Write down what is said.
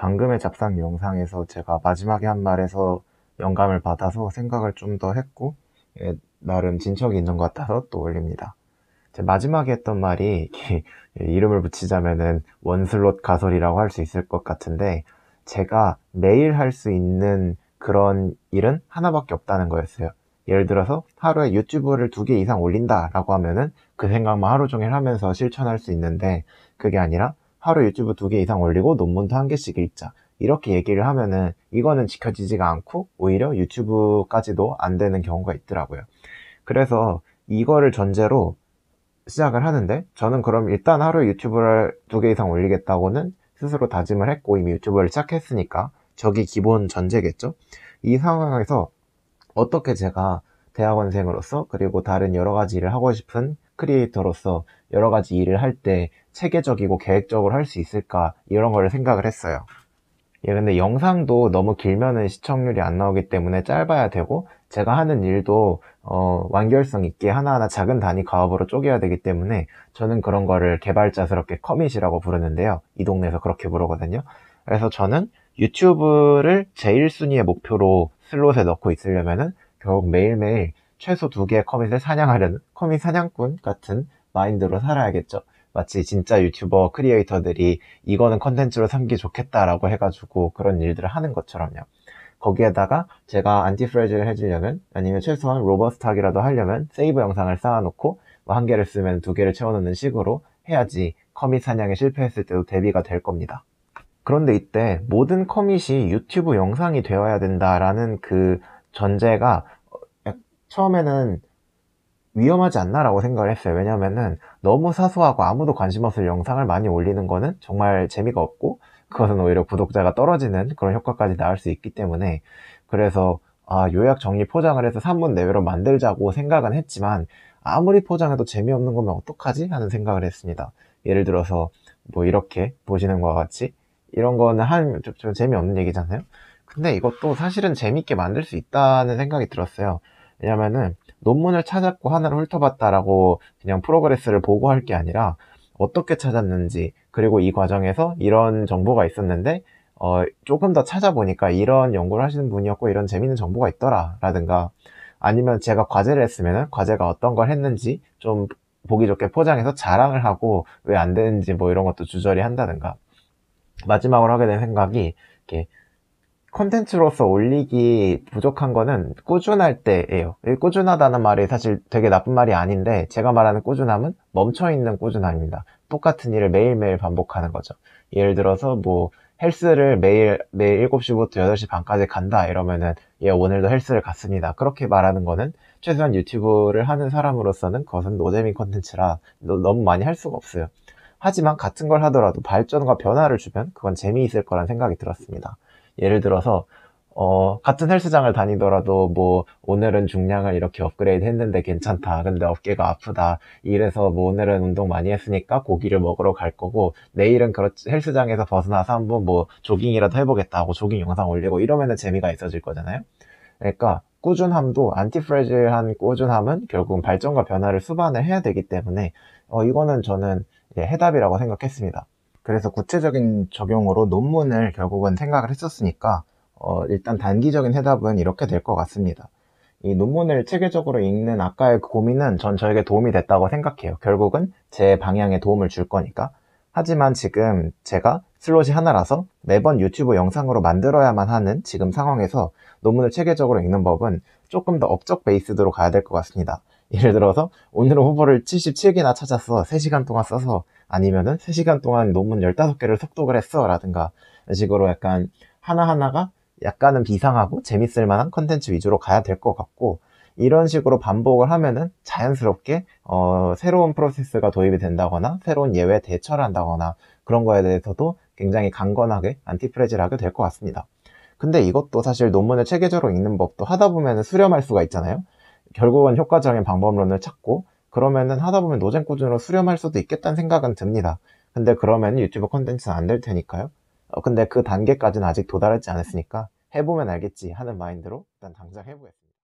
방금의 잡상 영상에서 제가 마지막에 한 말에서 영감을 받아서 생각을 좀 더 했고 예, 나름 진척이 있는 것 같아서 또 올립니다. 제 마지막에 했던 말이 예, 이름을 붙이자면은 원슬롯 가설이라고 할 수 있을 것 같은데 제가 매일 할 수 있는 그런 일은 하나밖에 없다는 거였어요. 예를 들어서 하루에 유튜브를 두 개 이상 올린다라고 하면은 그 생각만 하루 종일 하면서 실천할 수 있는데 그게 아니라 하루 유튜브 두 개 이상 올리고 논문도 한 개씩 읽자. 이렇게 얘기를 하면은 이거는 지켜지지가 않고 오히려 유튜브까지도 안 되는 경우가 있더라고요. 그래서 이거를 전제로 시작을 하는데 저는 그럼 일단 하루 유튜브를 두 개 이상 올리겠다고는 스스로 다짐을 했고 이미 유튜브를 시작했으니까 저기 기본 전제겠죠. 이 상황에서 어떻게 제가 대학원생으로서 그리고 다른 여러 가지 일을 하고 싶은 크리에이터로서 여러 가지 일을 할 때 체계적이고 계획적으로 할 수 있을까 이런 거를 생각을 했어요. 예, 근데 영상도 너무 길면은 시청률이 안 나오기 때문에 짧아야 되고 제가 하는 일도 어, 완결성 있게 하나하나 작은 단위 가업으로 쪼개야 되기 때문에 저는 그런 거를 개발자스럽게 커밋이라고 부르는데요. 이 동네에서 그렇게 부르거든요. 그래서 저는 유튜브를 제일 순위의 목표로 슬롯에 넣고 있으려면은 결국 매일매일 최소 두 개의 커밋을 사냥하려는 커밋 사냥꾼 같은 마인드로 살아야겠죠. 마치 진짜 유튜버 크리에이터들이 이거는 컨텐츠로 삼기 좋겠다라고 해가지고 그런 일들을 하는 것처럼요. 거기에다가 제가 안티프레즈를 해주려면 아니면 최소한 로버스탁이라도 하려면 세이브 영상을 쌓아놓고 뭐한 개를 쓰면 두 개를 채워넣는 식으로 해야지 커밋 사냥에 실패했을 때도 대비가 될 겁니다. 그런데 이때 모든 커밋이 유튜브 영상이 되어야 된다라는 그 전제가 처음에는 위험하지 않나라고 생각을 했어요. 왜냐면은 너무 사소하고 아무도 관심 없을 영상을 많이 올리는 거는 정말 재미가 없고 그것은 오히려 구독자가 떨어지는 그런 효과까지 나올 수 있기 때문에 그래서 아, 요약 정리 포장을 해서 3분 내외로 만들자고 생각은 했지만 아무리 포장해도 재미없는 거면 어떡하지? 하는 생각을 했습니다. 예를 들어서 뭐 이렇게 보시는 것과 같이 이런 거는 한, 좀, 좀 재미없는 얘기잖아요? 근데 이것도 사실은 재밌게 만들 수 있다는 생각이 들었어요. 왜냐면은 논문을 찾았고 하나를 훑어봤다라고 그냥 프로그레스를 보고할 게 아니라 어떻게 찾았는지 그리고 이 과정에서 이런 정보가 있었는데 어, 조금 더 찾아보니까 이런 연구를 하시는 분이었고 이런 재밌는 정보가 있더라 라든가 아니면 제가 과제를 했으면 과제가 어떤 걸 했는지 좀 보기 좋게 포장해서 자랑을 하고 왜 안 되는지 뭐 이런 것도 주저리 한다든가 마지막으로 하게 된 생각이 이렇게 컨텐츠로서 올리기 부족한 거는 꾸준할 때예요 꾸준하다는 말이 사실 되게 나쁜 말이 아닌데 제가 말하는 꾸준함은 멈춰있는 꾸준함입니다 똑같은 일을 매일매일 반복하는 거죠 예를 들어서 뭐 헬스를 매일 매일 7시부터 8시 반까지 간다 이러면은 예 오늘도 헬스를 갔습니다 그렇게 말하는 거는 최소한 유튜브를 하는 사람으로서는 그것은 노잼인 컨텐츠라 너무 많이 할 수가 없어요 하지만 같은 걸 하더라도 발전과 변화를 주면 그건 재미있을 거란 생각이 들었습니다 예를 들어서 어, 같은 헬스장을 다니더라도 뭐 오늘은 중량을 이렇게 업그레이드 했는데 괜찮다. 근데 어깨가 아프다. 이래서 뭐 오늘은 운동 많이 했으니까 고기를 먹으러 갈 거고 내일은 그렇지 헬스장에서 벗어나서 한번 뭐 조깅이라도 해보겠다 하고 조깅 영상 올리고 이러면은 재미가 있어질 거잖아요. 그러니까 꾸준함도 안티프레질한 꾸준함은 결국은 발전과 변화를 수반을 해야 되기 때문에 어, 이거는 저는 해답이라고 생각했습니다. 그래서 구체적인 적용으로 논문을 결국은 생각을 했었으니까 어, 일단 단기적인 해답은 이렇게 될 것 같습니다. 이 논문을 체계적으로 읽는 아까의 그 고민은 전 저에게 도움이 됐다고 생각해요. 결국은 제 방향에 도움을 줄 거니까. 하지만 지금 제가 슬롯이 하나라서 매번 유튜브 영상으로 만들어야만 하는 지금 상황에서 논문을 체계적으로 읽는 법은 조금 더 업적 베이스드로 가야 될 것 같습니다. 예를 들어서 오늘은 후보를 77개나 찾았어 3시간 동안 써서 아니면은 3시간 동안 논문 15개를 속독을 했어 라든가 이런 식으로 약간 하나하나가 약간은 비상하고 재밌을 만한 컨텐츠 위주로 가야 될 것 같고 이런 식으로 반복을 하면은 자연스럽게 어, 새로운 프로세스가 도입이 된다거나 새로운 예외 대처를 한다거나 그런 거에 대해서도 굉장히 강건하게 안티프레지를 하게 될 것 같습니다. 근데 이것도 사실 논문을 체계적으로 읽는 법도 하다 보면 수렴할 수가 있잖아요. 결국은 효과적인 방법론을 찾고 그러면은 하다 보면 노잼 꾸준으로 수렴할 수도 있겠다는 생각은 듭니다. 근데 그러면 유튜브 컨텐츠는 안 될 테니까요. 어, 근데 그 단계까지는 아직 도달하지 않았으니까 해보면 알겠지 하는 마인드로 일단 당장 해보겠습니다.